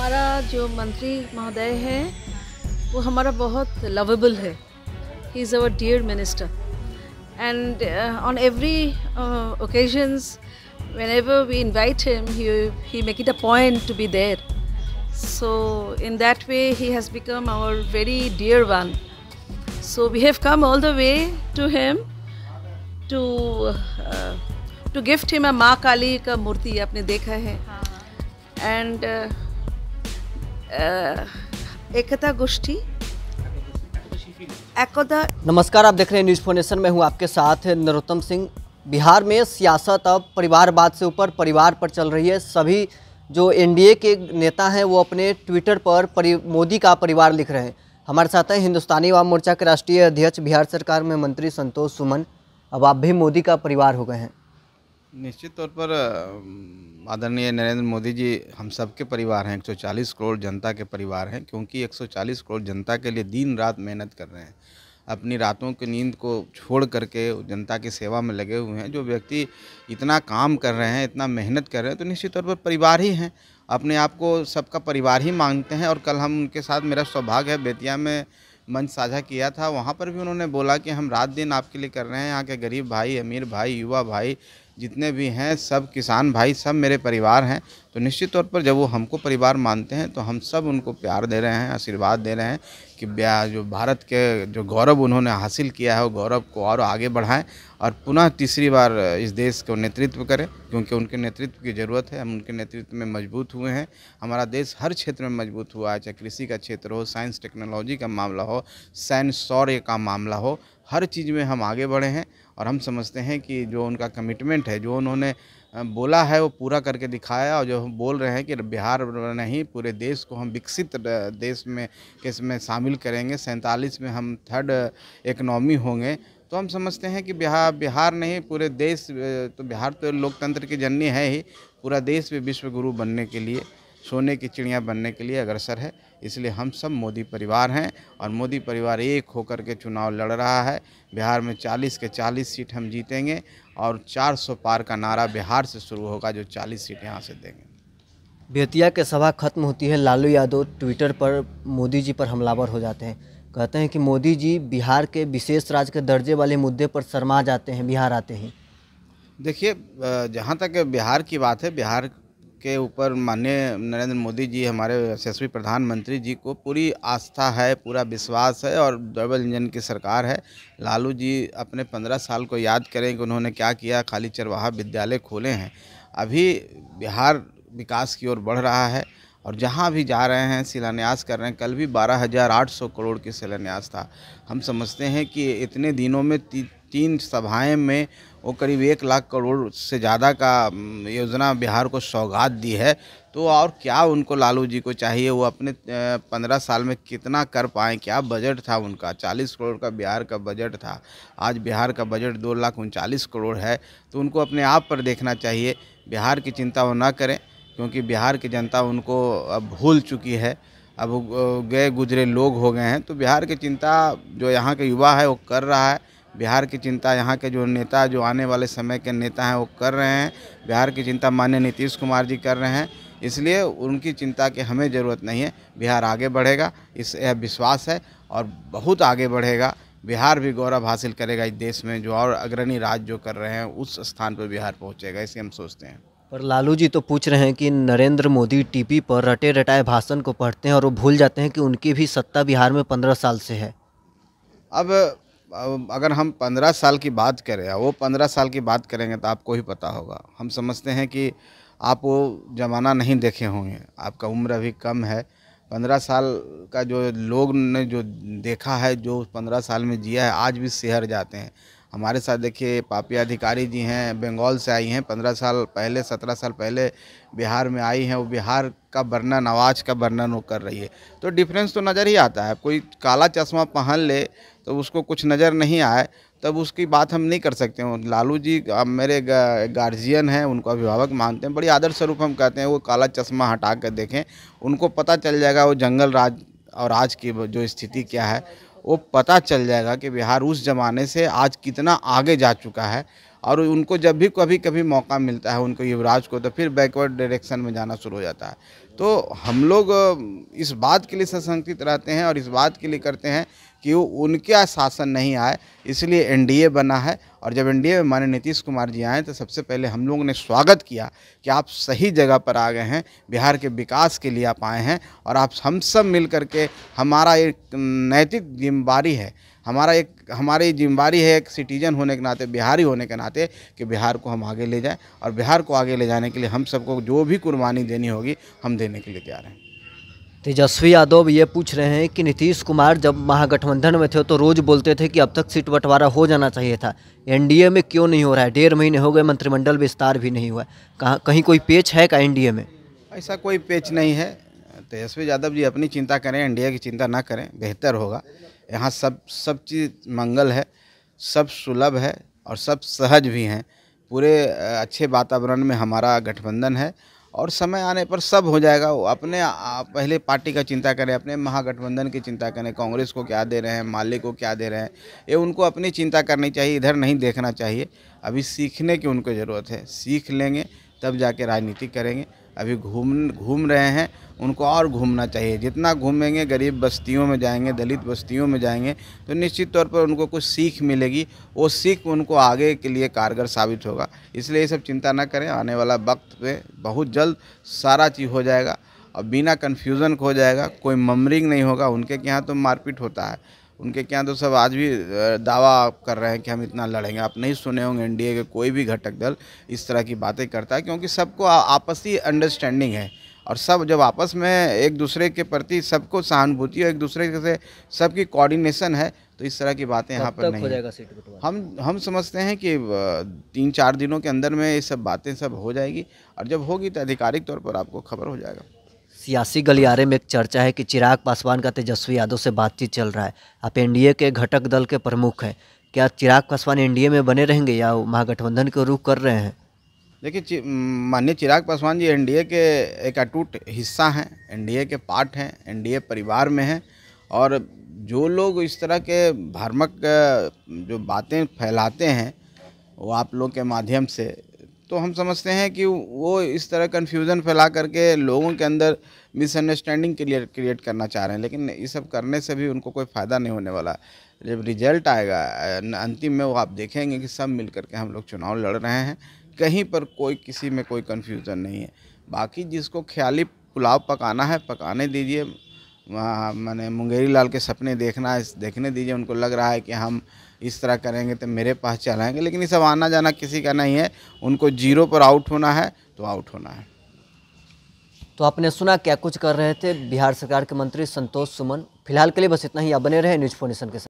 हमारा जो मंत्री महोदय है वो हमारा बहुत लवेबल है he is our dear minister and on every occasions whenever we invite him he make it a point to be there so in that way he has become our very dear one so we have come all the way to him to to gift him a Maa Kali का मूर्ति आपने देखा है and हाँ। एकता गोष्ठी नमस्कार आप देख रहे हैं न्यूज़ फोनेशन में हूँ आपके साथ नरोत्तम सिंह बिहार में सियासत अब परिवारवाद से ऊपर परिवार पर चल रही है सभी जो एनडीए के नेता हैं वो अपने ट्विटर पर परि मोदी का परिवार लिख रहे हैं हमारे साथ हैं हिंदुस्तानी वाम मोर्चा के राष्ट्रीय अध्यक्ष बिहार सरकार में मंत्री संतोष सुमन अब आप भी मोदी का परिवार हो गए हैं निश्चित तौर पर आदरणीय नरेंद्र मोदी जी हम सब के परिवार हैं 140 करोड़ जनता के परिवार हैं क्योंकि 140 करोड़ जनता के लिए दिन रात मेहनत कर रहे हैं अपनी रातों की नींद को छोड़ करके जनता की सेवा में लगे हुए हैं जो व्यक्ति इतना काम कर रहे हैं इतना मेहनत कर रहे हैं तो निश्चित तौर पर परिवार ही हैं अपने आप को सबका परिवार ही मांगते हैं और कल हम उनके साथ मेरा सौभाग्य है बेतिया में मंच साझा किया था वहाँ पर भी उन्होंने बोला कि हम रात दिन आपके लिए कर रहे हैं यहाँ के गरीब भाई अमीर भाई युवा भाई जितने भी हैं सब किसान भाई सब मेरे परिवार हैं तो निश्चित तौर पर जब वो हमको परिवार मानते हैं तो हम सब उनको प्यार दे रहे हैं आशीर्वाद दे रहे हैं कि जो भारत के जो गौरव उन्होंने हासिल किया है वो गौरव को और आगे बढ़ाएं और पुनः तीसरी बार इस देश को नेतृत्व करें क्योंकि उनके नेतृत्व की ज़रूरत है हम उनके नेतृत्व में मजबूत हुए हैं हमारा देश हर क्षेत्र में मजबूत हुआ है चाहे कृषि का क्षेत्र हो साइंस टेक्नोलॉजी का मामला हो सैन्य सौर्य का मामला हो हर चीज़ में हम आगे बढ़े हैं और हम समझते हैं कि जो उनका कमिटमेंट है जो उन्होंने बोला है वो पूरा करके दिखाया और जो हम बोल रहे हैं कि बिहार नहीं पूरे देश को हम विकसित देश में किस में शामिल करेंगे सैंतालीस में हम थर्ड इकनॉमी होंगे तो हम समझते हैं कि बिहार बिहार नहीं पूरे देश तो बिहार तो लोकतंत्र की जननी है ही पूरा देश भी विश्व गुरु बनने के लिए सोने की चिड़िया बनने के लिए अग्रसर है इसलिए हम सब मोदी परिवार हैं और मोदी परिवार एक होकर के चुनाव लड़ रहा है बिहार में 40 के 40 सीट हम जीतेंगे और 400 पार का नारा बिहार से शुरू होगा जो 40 सीट यहाँ से देंगे बेतिया के सभा खत्म होती है लालू यादव ट्विटर पर मोदी जी पर हमलावर हो जाते हैं कहते हैं कि मोदी जी बिहार के विशेष राज्य के दर्जे वाले मुद्दे पर शर्मा जाते हैं बिहार आते हैं देखिए जहाँ तक बिहार की बात है बिहार के ऊपर माननीय नरेंद्र मोदी जी हमारे यशस्वी प्रधानमंत्री जी को पूरी आस्था है पूरा विश्वास है और डबल इंजन की सरकार है लालू जी अपने पंद्रह साल को याद करें कि उन्होंने क्या किया खाली चरवाहा विद्यालय खोले हैं अभी बिहार विकास की ओर बढ़ रहा है और जहाँ भी जा रहे हैं शिलान्यास कर रहे हैं कल भी बारह हज़ार आठ सौ करोड़ के शिलान्यास था हम समझते हैं कि इतने दिनों में तीन सभाएं में वो करीब एक लाख करोड़ से ज़्यादा का योजना बिहार को सौगात दी है तो और क्या उनको लालू जी को चाहिए वो अपने पंद्रह साल में कितना कर पाए क्या बजट था उनका चालीस करोड़ का बिहार का बजट था आज बिहार का बजट दो लाख उनचालीस करोड़ है तो उनको अपने आप पर देखना चाहिए बिहार की चिंता वो ना करें क्योंकि बिहार की जनता उनको अब भूल चुकी है अब गए गुजरे लोग हो गए हैं तो बिहार की चिंता जो यहाँ के युवा है वो कर रहा है बिहार की चिंता यहाँ के जो नेता जो आने वाले समय के नेता हैं वो कर रहे हैं बिहार की चिंता माननीय नीतीश कुमार जी कर रहे हैं इसलिए उनकी चिंता की हमें ज़रूरत नहीं है बिहार आगे बढ़ेगा इस यह विश्वास है और बहुत आगे बढ़ेगा बिहार भी गौरव हासिल करेगा इस देश में जो और अग्रणी राज्य जो कर रहे हैं उस स्थान पर बिहार पहुँचेगा इसे हम सोचते हैं पर लालू जी तो पूछ रहे हैं कि नरेंद्र मोदी टीवी पर रटे रटाए भाषण को पढ़ते हैं और वो भूल जाते हैं कि उनकी भी सत्ता बिहार में पंद्रह साल से है अब अगर हम पंद्रह साल की बात करें वो पंद्रह साल की बात करेंगे तो आपको ही पता होगा हम समझते हैं कि आप वो ज़माना नहीं देखे होंगे आपका उम्र अभी कम है पंद्रह साल का जो लोग ने जो देखा है जो पंद्रह साल में जिया है आज भी शहर जाते हैं हमारे साथ देखिए पापिया अधिकारी जी हैं बंगाल से आई हैं पंद्रह साल पहले सत्रह साल पहले बिहार में आई हैं वो बिहार का वर्णन आवाज़ का वर्णन वो कर रही है तो डिफरेंस तो नज़र ही आता है कोई काला चश्मा पहन ले तो उसको कुछ नज़र नहीं आए तब उसकी बात हम नहीं कर सकते हैं लालू जी अब मेरे गार्जियन हैं उनको अभिभावक मानते हैं बड़ी आदर्श स्वरूप हम कहते हैं वो काला चश्मा हटा कर देखें उनको पता चल जाएगा वो जंगल राज और आज की जो स्थिति क्या है वो पता चल जाएगा कि बिहार उस ज़माने से आज कितना आगे जा चुका है और उनको जब भी कभी कभी मौका मिलता है उनको युवराज को तो फिर बैकवर्ड डायरेक्शन में जाना शुरू हो जाता है तो हम लोग इस बात के लिए सशंकित रहते हैं और इस बात के लिए करते हैं कि वो उनके शासन नहीं आए इसलिए एनडीए बना है और जब एनडीए में माननीय नीतीश कुमार जी आए तो सबसे पहले हम लोगों ने स्वागत किया कि आप सही जगह पर आ गए हैं बिहार के विकास के लिए आप आए हैं और आप हम सब मिल करके हमारा एक नैतिक जिम्मेवारी है हमारा एक हमारी जिम्मेवारी है एक सिटीजन होने के नाते बिहारी होने के नाते कि बिहार को हम आगे ले जाएं और बिहार को आगे ले जाने के लिए हम सबको जो भी कुर्बानी देनी होगी हम देने के लिए तैयार हैं तेजस्वी यादव ये पूछ रहे हैं कि नीतीश कुमार जब महागठबंधन में थे तो रोज़ बोलते थे कि अब तक सीट बंटवारा हो जाना चाहिए था एनडीए में क्यों नहीं हो रहा है डेढ़ महीने हो गए मंत्रिमंडल विस्तार भी नहीं हुआ कहाँ कहीं कोई पेच है का एनडीए में ऐसा कोई पेच नहीं है तेजस्वी यादव जी अपनी चिंता करें एनडीए की चिंता ना करें बेहतर होगा यहाँ सब सब चीज़ मंगल है सब सुलभ है और सब सहज भी हैं पूरे अच्छे वातावरण में हमारा गठबंधन है और समय आने पर सब हो जाएगा वो अपने पहले पार्टी का चिंता करें अपने महागठबंधन की चिंता करें कांग्रेस को क्या दे रहे हैं माले को क्या दे रहे हैं ये उनको अपनी चिंता करनी चाहिए इधर नहीं देखना चाहिए अभी सीखने की उनको ज़रूरत है सीख लेंगे तब जाके राजनीति करेंगे अभी घूम घूम रहे हैं उनको और घूमना चाहिए जितना घूमेंगे गरीब बस्तियों में जाएंगे दलित बस्तियों में जाएंगे तो निश्चित तौर पर उनको कुछ सीख मिलेगी वो सीख उनको आगे के लिए कारगर साबित होगा इसलिए ये सब चिंता ना करें आने वाला वक्त पे बहुत जल्द सारा चीज़ हो जाएगा और बिना कन्फ्यूज़न हो जाएगा कोई ममरिंग नहीं होगा उनके यहाँ तो मारपीट होता है उनके क्या तो सब आज भी दावा कर रहे हैं कि हम इतना लड़ेंगे आप नहीं सुने होंगे एनडीए के कोई भी घटक दल इस तरह की बातें करता है क्योंकि सबको आपसी अंडरस्टैंडिंग है और सब जब आपस में एक दूसरे के प्रति सबको सहानुभूति और एक दूसरे से सबकी कोऑर्डिनेशन है तो इस तरह की बातें यहाँ पर नहीं हो जाएगा सीट हम हम समझते हैं कि तीन चार दिनों के अंदर में ये सब बातें सब हो जाएगी और जब होगी तो आधिकारिक तौर पर आपको खबर हो जाएगा सियासी गलियारे में एक चर्चा है कि चिराग पासवान का तेजस्वी यादव से बातचीत चल रहा है आप एनडीए के घटक दल के प्रमुख हैं क्या चिराग पासवान एनडीए में बने रहेंगे या महागठबंधन के रुख कर रहे हैं देखिए माननीय चिराग पासवान जी एनडीए के एक अटूट हिस्सा हैं एनडीए के पार्ट हैं एनडीए परिवार में हैं और जो लोग इस तरह के भ्रामक जो बातें फैलाते हैं वो आप लोग के माध्यम से तो हम समझते हैं कि वो इस तरह कन्फ्यूज़न फैला करके लोगों के अंदर मिसअंडरस्टैंडिंग क्लियर क्रिएट करना चाह रहे हैं लेकिन ये सब करने से भी उनको कोई फ़ायदा नहीं होने वाला जब रिजल्ट आएगा अंतिम में वो आप देखेंगे कि सब मिल करके हम लोग चुनाव लड़ रहे हैं कहीं पर कोई किसी में कोई कन्फ्यूज़न नहीं है बाकी जिसको ख्याली पुलाव पकाना है पकाने दीजिए मैंने मुंगेरी लाल के सपने देखना है देखने दीजिए उनको लग रहा है कि हम इस तरह करेंगे तो मेरे पास चलाएंगे लेकिन ये सब आना जाना किसी का नहीं है उनको जीरो पर आउट होना है तो आउट होना है तो आपने सुना क्या कुछ कर रहे थे बिहार सरकार के मंत्री संतोष सुमन फिलहाल के लिए बस इतना ही आप बने रहे न्यूज फोनेशन के साथ